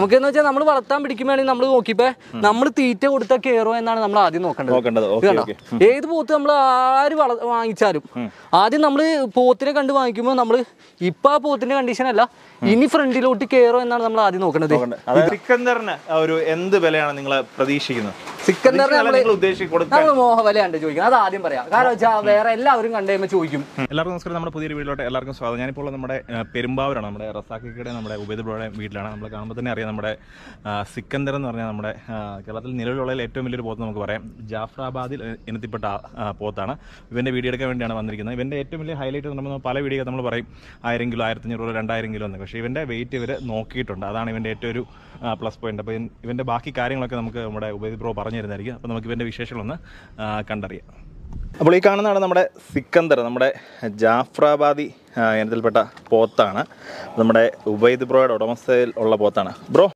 നമുക്കെന്ന് വെച്ചാൽ നമ്മൾ വളർത്താൻ പിടിക്കുമ്പോഴാണെങ്കിൽ നമ്മൾ നോക്കിപ്പോ നമ്മൾ തീറ്റ കൊടുത്ത കയറോ എന്നാണ് നമ്മൾ ആദ്യം നോക്കേണ്ടത് ഏത് പോത്ത് നമ്മൾ ആര് വള വാങ്ങിച്ചാലും ആദ്യം നമ്മൾ പോത്തിനെ കണ്ട് വാങ്ങിക്കുമ്പോൾ നമ്മൾ ഇപ്പൊ ആ പോത്തിന്റെ കണ്ടീഷൻ അല്ല ഇനി ഫ്രണ്ടിലോട്ട് കയറോ എന്നാണ് നമ്മൾ ആദ്യം നോക്കേണ്ടത് ഒരു എന്ത് വിലയാണ് നിങ്ങൾ പ്രതീക്ഷിക്കുന്നത് നമ്മൾ മോഹവല മോഹവലയാണ് ചോദിക്കുന്നത് അത് ആദ്യം പറയാം കാരണം വെച്ചാൽ വേറെ എല്ലാവരും കണ്ടു ചോദിക്കും എല്ലാവർക്കും നമസ്കാരം നമ്മുടെ പുതിയൊരു വീട്ടിലോട്ട് എല്ലാവർക്കും സ്വാഗതം ഞാനിപ്പോൾ നമ്മുടെ പെരുമ്പാവൂരാണ് നമ്മുടെ റസാക്കിക്കയുടെ നമ്മുടെ ഉപേദ്രയുടെ വീട്ടിലാണ് നമ്മൾ കാണുമ്പോൾ തന്നെ അറിയാം നമ്മുടെ സിക്കന്ദർ എന്ന് പറഞ്ഞാൽ നമ്മുടെ കേരളത്തിൽ നിലവിലുള്ള ഏറ്റവും വലിയൊരു പോത്ത് നമുക്ക് പറയാം ജാഫ്രാബാദിൽ ഇനത്തിൽപ്പെട്ട പോത്താണ് ഇവൻ്റെ വീഡിയോ എടുക്കാൻ വേണ്ടിയാണ് വന്നിരിക്കുന്നത് ഇവൻ്റെ ഏറ്റവും വലിയ ഹൈലൈറ്റ് എന്ന് പറയുമ്പോൾ പല വീഡിയോ നമ്മൾ പറയും ആയിരം കിലോ ആയിരത്തി അഞ്ഞൂറ് രണ്ടായിരം കിലോ എന്നൊക്കെ പക്ഷേ ഇവൻ്റെ വെയിറ്റ് ഇവർ നോക്കിയിട്ടുണ്ട് അതാണ് ഇവൻ്റെ ഏറ്റവും ഒരു പ്ലസ് പോയിന്റ് അപ്പോൾ ഇവൻ്റെ ബാക്കി കാര്യങ്ങളൊക്കെ നമുക്ക് നമ്മുടെ ഉപേദ്രോ പറഞ്ഞു പറഞ്ഞിരുന്നായിരിക്കും അപ്പോൾ നമുക്ക് ഇവൻ്റെ വിശേഷങ്ങളൊന്ന് കണ്ടറിയാം അപ്പോൾ ഈ കാണുന്നതാണ് നമ്മുടെ സിക്കന്ദർ നമ്മുടെ ജാഫ്രാബാദി ഇനത്തിൽപ്പെട്ട പോത്താണ് നമ്മുടെ ഉബൈദ് ബ്രോയുടെ ഉടമസ്ഥയിൽ ഉള്ള പോത്താണ് ബ്രോ